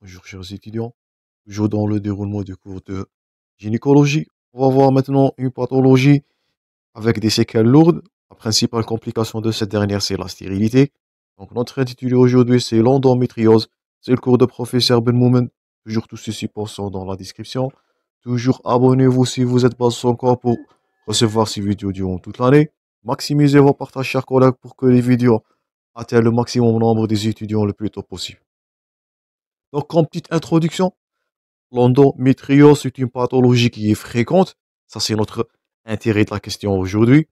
Bonjour chers étudiants, toujours dans le déroulement du cours de gynécologie, on va voir maintenant une pathologie avec des séquelles lourdes. La principale complication de cette dernière, c'est la stérilité. Donc notre intitulé aujourd'hui, c'est l'endométriose. C'est le cours de professeur Ben Moumen. Toujours tous ceci supports sont dans la description. Toujours abonnez-vous si vous n'êtes pas encore pour recevoir ces vidéos durant toute l'année. Maximisez vos partages, chers collègues, pour que les vidéos atteignent le maximum nombre des étudiants le plus tôt possible. Donc, comme petite introduction, l'endométriose, est une pathologie qui est fréquente. Ça, c'est notre intérêt de la question aujourd'hui.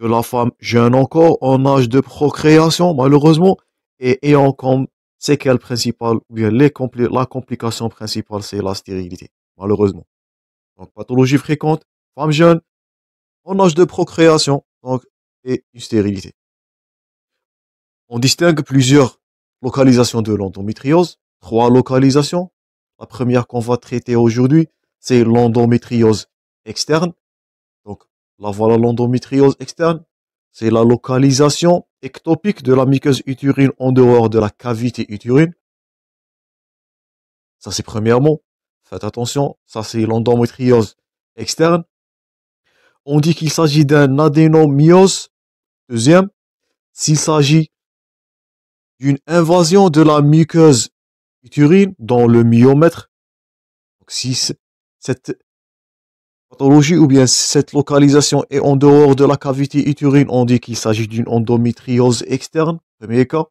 De la femme jeune encore, en âge de procréation, malheureusement, et ayant comme séquelle principale, ou bien la complication principale, c'est la stérilité, malheureusement. Donc, pathologie fréquente, femme jeune, en âge de procréation, donc, et une stérilité. On distingue plusieurs localisations de l'endométriose. Trois localisations. La première qu'on va traiter aujourd'hui, c'est l'endométriose externe. Donc, la voilà l'endométriose externe. C'est la localisation ectopique de la muqueuse utérine en dehors de la cavité utérine. Ça, c'est premièrement. Faites attention, ça, c'est l'endométriose externe. On dit qu'il s'agit d'un adénomyose. Deuxième, s'il s'agit d'une invasion de la muqueuse uturine dans le myomètre. si cette pathologie ou bien cette localisation est en dehors de la cavité uturine, on dit qu'il s'agit d'une endométriose externe, premier cas.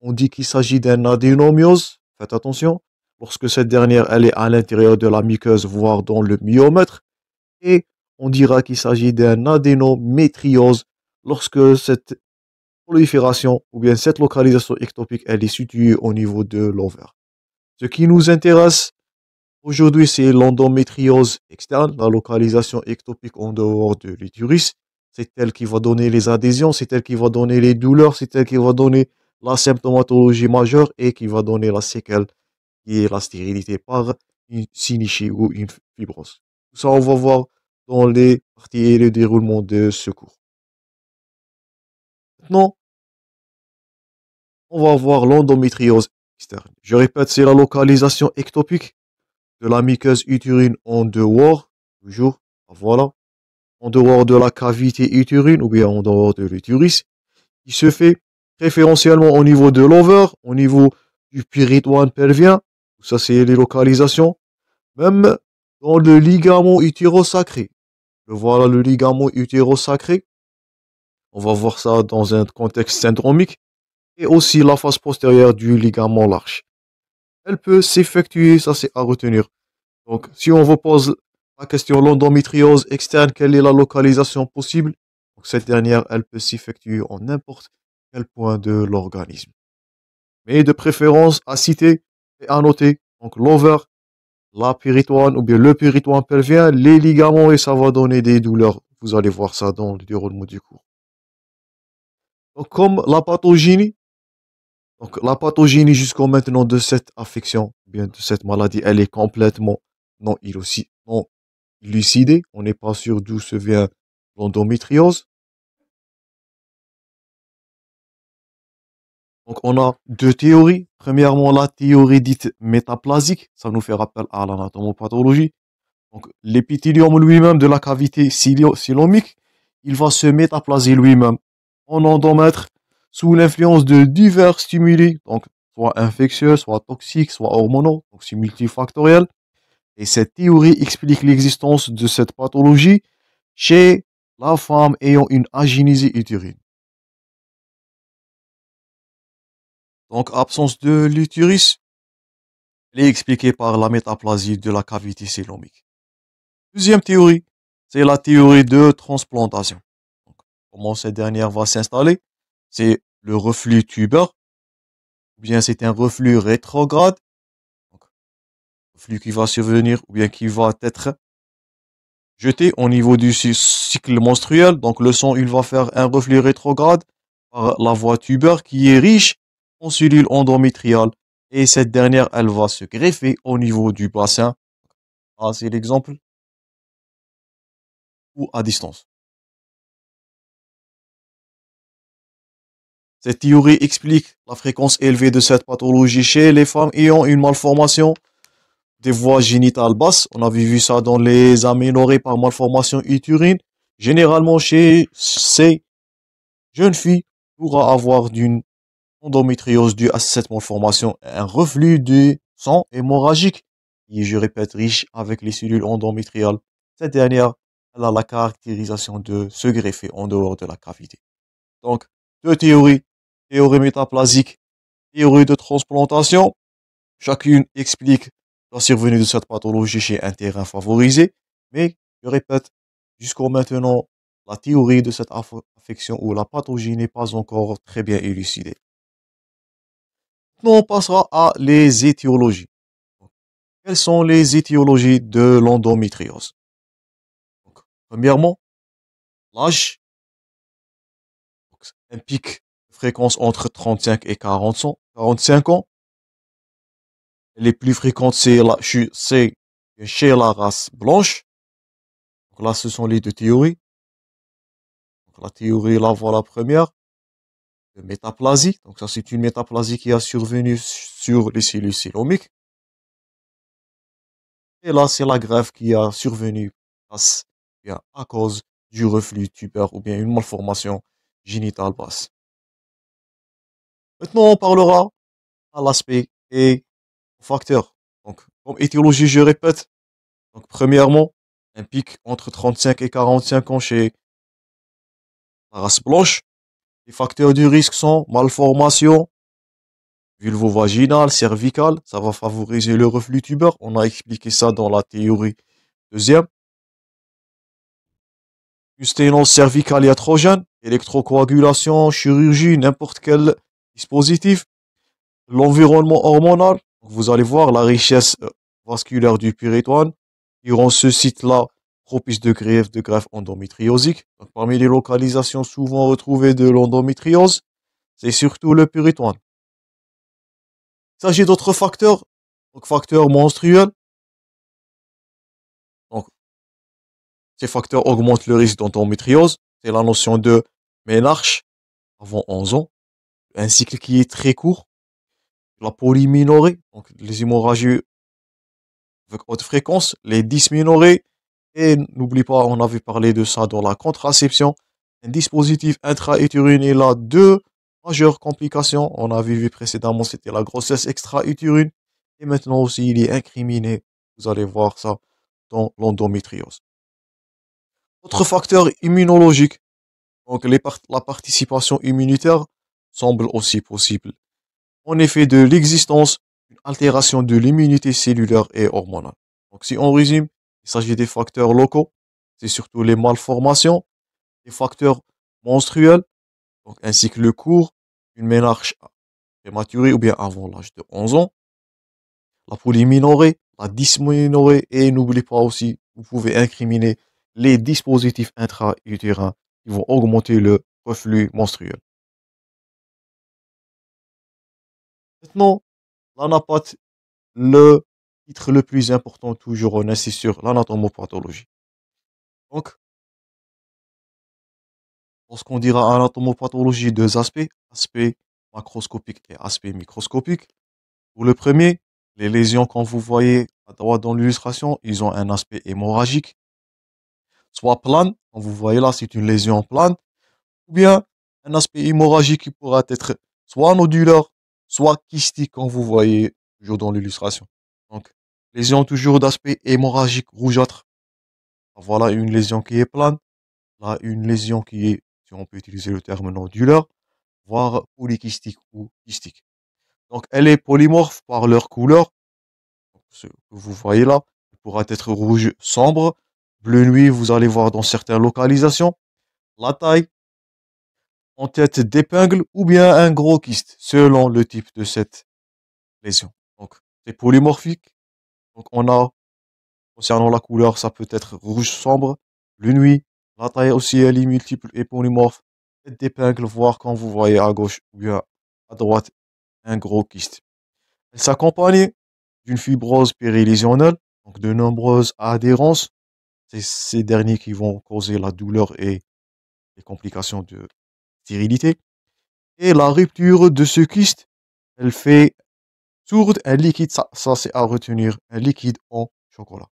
On dit qu'il s'agit d'un adénomyose, faites attention, lorsque cette dernière elle est à l'intérieur de la muqueuse, voire dans le myomètre. Et on dira qu'il s'agit d'un adénométriose lorsque cette prolifération ou bien cette localisation ectopique elle est située au niveau de l'ovaire. Ce qui nous intéresse aujourd'hui, c'est l'endométriose externe, la localisation ectopique en dehors de l'utérus. C'est elle qui va donner les adhésions, c'est elle qui va donner les douleurs, c'est elle qui va donner la symptomatologie majeure et qui va donner la séquelle qui est la stérilité par une sinichie ou une fibrose. Tout ça, on va voir dans les parties et le déroulement de ce cours. Maintenant, on va voir l'endométriose je répète, c'est la localisation ectopique de la muqueuse utérine en dehors, toujours, ah, voilà, en dehors de la cavité utérine ou bien en dehors de l'utérus, qui se fait préférentiellement au niveau de l'over, au niveau du péritoine pelvien, ça c'est les localisations, même dans le ligament utérosacré. Le voilà le ligament utérosacré. On va voir ça dans un contexte syndromique et aussi la face postérieure du ligament large. Elle peut s'effectuer, ça c'est à retenir. Donc, si on vous pose la question l'endométriose externe, quelle est la localisation possible Donc, Cette dernière, elle peut s'effectuer en n'importe quel point de l'organisme. Mais de préférence à citer et à noter, donc l'ovaire, la péritoine ou bien le péritoine pelvien, les ligaments et ça va donner des douleurs. Vous allez voir ça dans le déroulement du cours. comme la pathogénie, donc la pathogénie jusqu'au maintenant de cette affection, bien de cette maladie, elle est complètement non, non On n'est pas sûr d'où se vient l'endométriose. Donc on a deux théories. Premièrement, la théorie dite métaplasique, ça nous fait rappel à l'anatomopathologie. Donc l'épithélium lui-même de la cavité silomique, il va se métaplaser lui-même en endomètre sous l'influence de divers stimuli, donc soit infectieux, soit toxiques, soit hormonaux, donc c'est multifactoriel. Et cette théorie explique l'existence de cette pathologie chez la femme ayant une agénésie utérine. Donc, absence de l'utérus, elle est expliquée par la métaplasie de la cavité cœlomique. Deuxième théorie, c'est la théorie de transplantation. comment cette dernière va s'installer c'est le reflux tubeur, ou bien c'est un reflux rétrograde, donc, reflux qui va survenir, ou bien qui va être jeté au niveau du cycle menstruel. Donc le sang, il va faire un reflux rétrograde par la voie tubeur qui est riche en cellules endométriales. Et cette dernière, elle va se greffer au niveau du bassin. Ah, c'est l'exemple. Ou à distance. Cette théorie explique la fréquence élevée de cette pathologie chez les femmes ayant une malformation des voies génitales basses. On avait vu ça dans les aménorrhées par malformation uturine. Généralement, chez ces jeunes filles, pourra avoir d'une endométriose due à cette malformation un reflux du sang hémorragique, qui, je répète, riche avec les cellules endométriales. Cette dernière, elle a la caractérisation de se greffer en dehors de la cavité. Donc, deux théories théorie métaplasique, théorie de transplantation. Chacune explique la survenue de cette pathologie chez un terrain favorisé, mais je répète, jusqu'au maintenant, la théorie de cette affection ou la pathologie n'est pas encore très bien élucidée. Maintenant, on passera à les étiologies. Quelles sont les étiologies de l'endométriose Premièrement, l'âge, un pic fréquence entre 35 et 40 45 ans. Les plus fréquentes, c'est chez, chez la race blanche. là, ce sont les deux théories. la théorie, la voilà première, métaplasie. Donc ça, c'est une métaplasie qui a survenu sur les cellules célomiques. Et là, c'est la greffe qui a survenu à cause du reflux tubaire ou bien une malformation génitale basse. Maintenant, on parlera à l'aspect et aux facteurs. Donc, comme éthiologie, je répète. Donc, premièrement, un pic entre 35 et 45 ans chez la race blanche. Les facteurs du risque sont malformation vaginale cervicale. Ça va favoriser le reflux tubaire. On a expliqué ça dans la théorie deuxième. Usténose cervicale et électrocoagulation, chirurgie, n'importe quelle dispositif. L'environnement hormonal, vous allez voir la richesse euh, vasculaire du péritoine qui rend ce site-là propice de grève de greffe endométriosique. parmi les localisations souvent retrouvées de l'endométriose, c'est surtout le puritoine. Il s'agit d'autres facteurs, donc facteurs menstruels. ces facteurs augmentent le risque d'endométriose. C'est la notion de ménarche avant 11 ans un cycle qui est très court, la polyminorée, donc les hémorragies avec haute fréquence, les dysminorées, et n'oublie pas, on avait parlé de ça dans la contraception, un dispositif intra-utérin est là, deux majeures complications, on avait vu précédemment, c'était la grossesse extra-utérine, et maintenant aussi il est incriminé, vous allez voir ça dans l'endométriose. Autre facteur immunologique, donc la participation immunitaire, semble aussi possible. En effet, de l'existence d'une altération de l'immunité cellulaire et hormonale. Donc si on résume, il s'agit des facteurs locaux, c'est surtout les malformations, les facteurs menstruels, donc ainsi que le cours, une ménarche prématurée ou bien avant l'âge de 11 ans, la polyminorée, la dysminorée et n'oubliez pas aussi, vous pouvez incriminer les dispositifs intra-utérins qui vont augmenter le reflux menstruel. Maintenant, l'anapath le titre le plus important toujours, on insiste sur l'anatomopathologie. Donc, lorsqu'on dira anatomopathologie, deux aspects, aspect macroscopique et aspect microscopique. Pour le premier, les lésions quand vous voyez à droite dans l'illustration, ils ont un aspect hémorragique, soit plane, quand vous voyez là, c'est une lésion plane, ou bien un aspect hémorragique qui pourra être soit nodulaire, soit kystique, comme vous voyez toujours dans l'illustration. Donc, lésion toujours d'aspect hémorragique rougeâtre. Ah, voilà une lésion qui est plane. Là, une lésion qui est, si on peut utiliser le terme nodulaire, voire polykystique ou kystique. Donc, elle est polymorphe par leur couleur. Ce que vous voyez là, elle pourra être rouge sombre. Bleu nuit, vous allez voir dans certaines localisations. La taille, en tête d'épingle ou bien un gros kyste, selon le type de cette lésion. Donc, c'est polymorphique. Donc, on a, concernant la couleur, ça peut être rouge sombre, le nuit, la taille aussi, elle est multiple et polymorphe, tête d'épingle, voire quand vous voyez à gauche ou bien à droite, un gros kyste. Elle s'accompagne d'une fibrose périlésionnelle, donc de nombreuses adhérences. C'est ces derniers qui vont causer la douleur et les complications de stérilité, et la rupture de ce kyste, elle fait sourde un liquide, ça, c'est à retenir, un liquide en chocolat.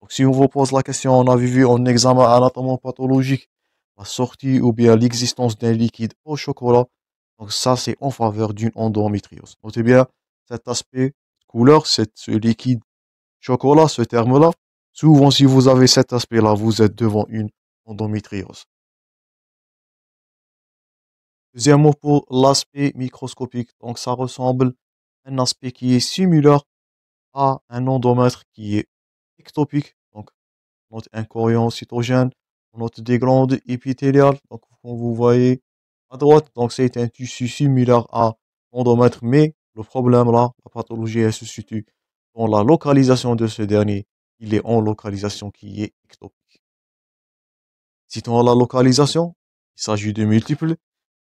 Donc si on vous pose la question, on a vu en examen anatomopathologique la sortie ou bien l'existence d'un liquide au chocolat, donc ça c'est en faveur d'une endométriose. Notez bien cet aspect couleur, ce liquide chocolat, ce terme-là. Souvent si vous avez cet aspect-là, vous êtes devant une endométriose. Deuxième mot pour l'aspect microscopique. Donc ça ressemble à un aspect qui est similaire à un endomètre qui est ectopique. Donc notre note cytogène, notre note des glandes épithéliales. Donc comme vous voyez à droite, donc c'est un tissu similaire à l'endomètre, mais le problème là, la pathologie elle se situe dans la localisation de ce dernier. Il est en localisation qui est ectopique. Citons la localisation, il s'agit de multiples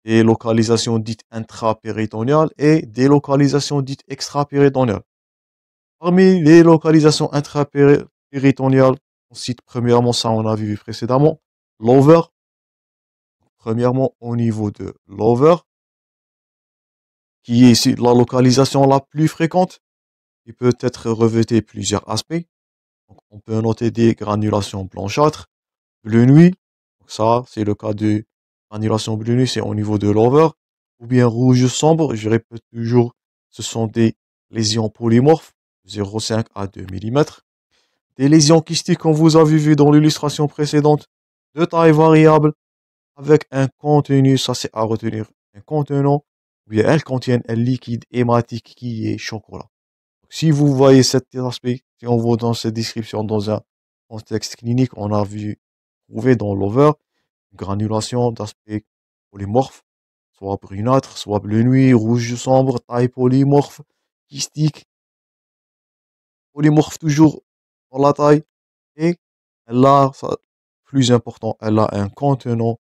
des localisations dites intrapéritoniales et des localisations dites extrapéritoniales. Parmi les localisations intrapéritoniales, on cite premièrement, ça on a vu précédemment, l'over. Premièrement, au niveau de l'over, qui est ici la localisation la plus fréquente, qui peut être revêté plusieurs aspects. on peut noter des granulations blanchâtres, bleu nuit, ça c'est le cas du Annulation brune, c'est au niveau de l'over. Ou bien rouge sombre, je répète toujours, ce sont des lésions polymorphes, 0,5 à 2 mm. Des lésions kystiques, comme vous avez vu dans l'illustration précédente, de taille variable, avec un contenu, ça c'est à retenir, un contenant, ou bien elles contiennent un liquide hématique qui est chocolat. si vous voyez cet aspect, si on voit dans cette description dans un contexte clinique, on a vu, trouvé dans l'over, granulation d'aspect polymorphe, soit brunâtre, soit bleu nuit, rouge sombre, taille polymorphe, kystique, polymorphe toujours dans la taille, et elle a, plus important, elle a un contenant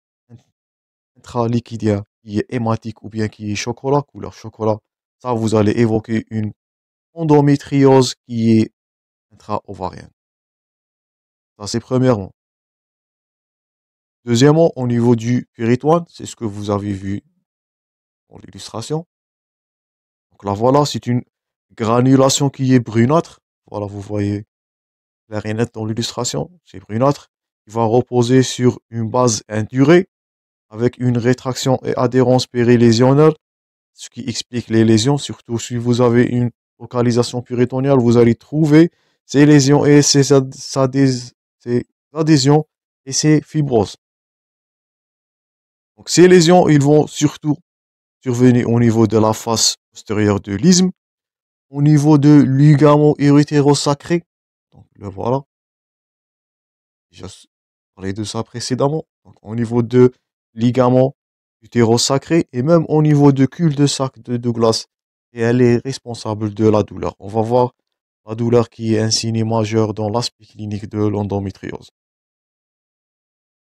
intra-liquidien qui est hématique ou bien qui est chocolat, couleur chocolat. Ça, vous allez évoquer une endométriose qui est intra-ovarienne. Ça, c'est premièrement. Deuxièmement, au niveau du péritoine, c'est ce que vous avez vu dans l'illustration. Donc là, voilà, c'est une granulation qui est brunâtre. Voilà, vous voyez la rainette dans l'illustration, c'est brunâtre. Il va reposer sur une base indurée avec une rétraction et adhérence périlésionnelle, ce qui explique les lésions, surtout si vous avez une localisation péritoniale, vous allez trouver ces lésions et ces, adhésions et ces fibroses. Donc ces lésions, ils vont surtout survenir au niveau de la face postérieure de l'isme, au niveau de ligament utérosacré Donc le voilà. J'ai parlé de ça précédemment. Donc, au niveau de ligament utérosacré et même au niveau de cul-de-sac de Douglas. Et elle est responsable de la douleur. On va voir la douleur qui est un signe majeur dans l'aspect clinique de l'endométriose.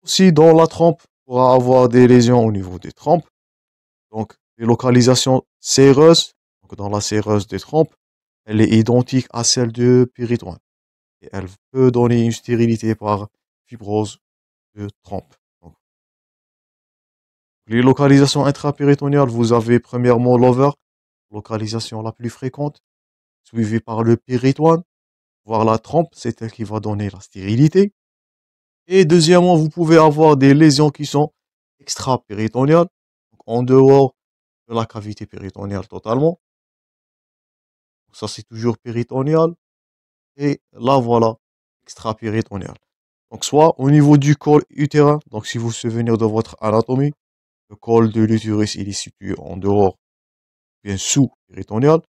Aussi dans la trompe pourra avoir des lésions au niveau des trompes, donc les localisations séreuses, donc dans la séreuse des trompes, elle est identique à celle du péritoine. Et elle peut donner une stérilité par fibrose de trompe. les localisations intra intrapéritoniales, vous avez premièrement l'over, localisation la plus fréquente, suivie par le péritoine, voire la trompe, c'est elle qui va donner la stérilité. Et deuxièmement, vous pouvez avoir des lésions qui sont extra donc en dehors de la cavité péritonéale totalement. Ça, c'est toujours péritonial. Et là, voilà, extra péritoneal Donc, soit au niveau du col utérin, donc si vous vous souvenez de votre anatomie, le col de l'utérus, il est situé en dehors, bien sous péritonéal.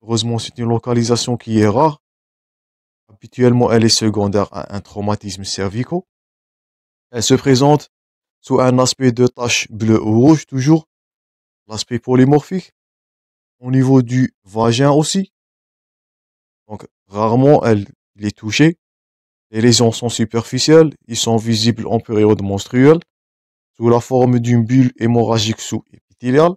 Heureusement, c'est une localisation qui est rare. Habituellement, elle est secondaire à un traumatisme cervico. Elle se présente sous un aspect de taches bleues ou rouges, toujours. L'aspect polymorphique. Au niveau du vagin aussi. Donc, rarement, elle, est touchée. Les lésions sont superficielles. Ils sont visibles en période menstruelle. Sous la forme d'une bulle hémorragique sous-épithéliale.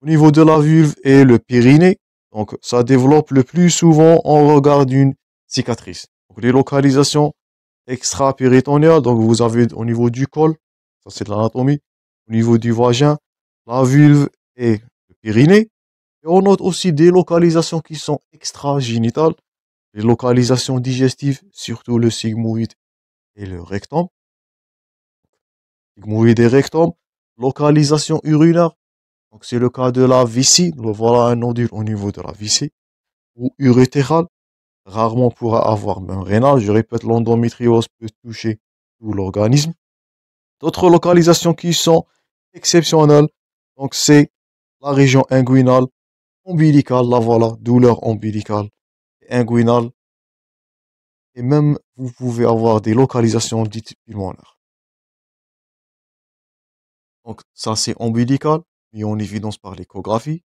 Au niveau de la vulve et le périnée, donc, ça développe le plus souvent en regard d'une cicatrice. les localisations extra-péritonéales, donc vous avez au niveau du col, ça c'est de l'anatomie, au niveau du vagin, la vulve et le périnée. Et on note aussi des localisations qui sont extra-génitales, les localisations digestives, surtout le sigmoïde et le rectum. Sigmoïde et rectum, localisation urinaire, donc c'est le cas de la vessie, le voilà un nodule au niveau de la vessie, ou urétérale, rarement pourra avoir même rénal, je répète, l'endométriose peut toucher tout l'organisme. D'autres localisations qui sont exceptionnelles, donc c'est la région inguinale, ombilicale, la voilà, douleur ombilicale, inguinale, et même vous pouvez avoir des localisations dites pulmonaires. Donc ça c'est ombilical mis en évidence par l'échographie.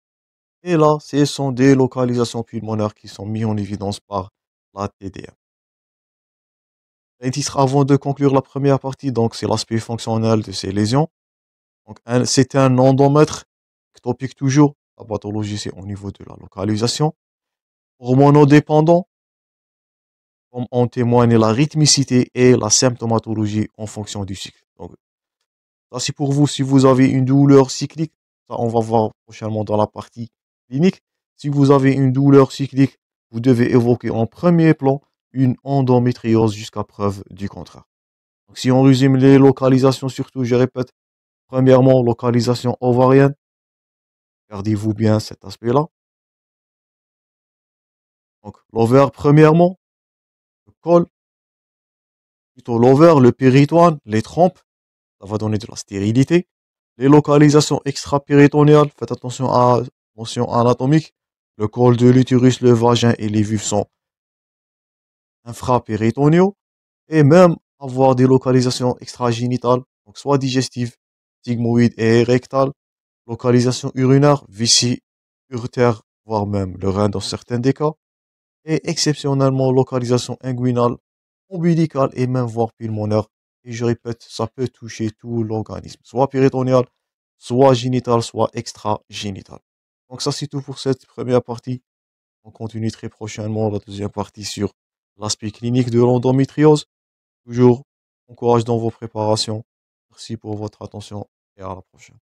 Et là, ce sont des localisations pulmonaire qui sont mises en évidence par la TDM. Un titre avant de conclure la première partie, donc c'est l'aspect fonctionnel de ces lésions. C'est un endomètre topique toujours. La pathologie c'est au niveau de la localisation. Hormonodépendant, comme en témoigne la rythmicité et la symptomatologie en fonction du cycle. Donc, ça c'est pour vous si vous avez une douleur cyclique, on va voir prochainement dans la partie clinique. Si vous avez une douleur cyclique, vous devez évoquer en premier plan une endométriose jusqu'à preuve du contraire. si on résume les localisations, surtout, je répète, premièrement, localisation ovarienne. Gardez-vous bien cet aspect-là. Donc, l'ovaire, premièrement, le col, plutôt l'ovaire, le péritoine, les trompes, ça va donner de la stérilité. Les localisations extrapéritonéales, faites attention à mention anatomique. Le col de l'utérus, le vagin et les vifs sont infrapéritoniaux. Et même avoir des localisations extra génitales soit digestives, sigmoïdes et rectales, localisations urinaire, vessie, urtère, voire même le rein dans certains des cas, et exceptionnellement localisation inguinale, ombilicales et même voire pulmonaires, et je répète, ça peut toucher tout l'organisme, soit péritonial, soit génital, soit extra-génital. Donc ça, c'est tout pour cette première partie. On continue très prochainement la deuxième partie sur l'aspect clinique de l'endométriose. Toujours, courage dans vos préparations. Merci pour votre attention et à la prochaine.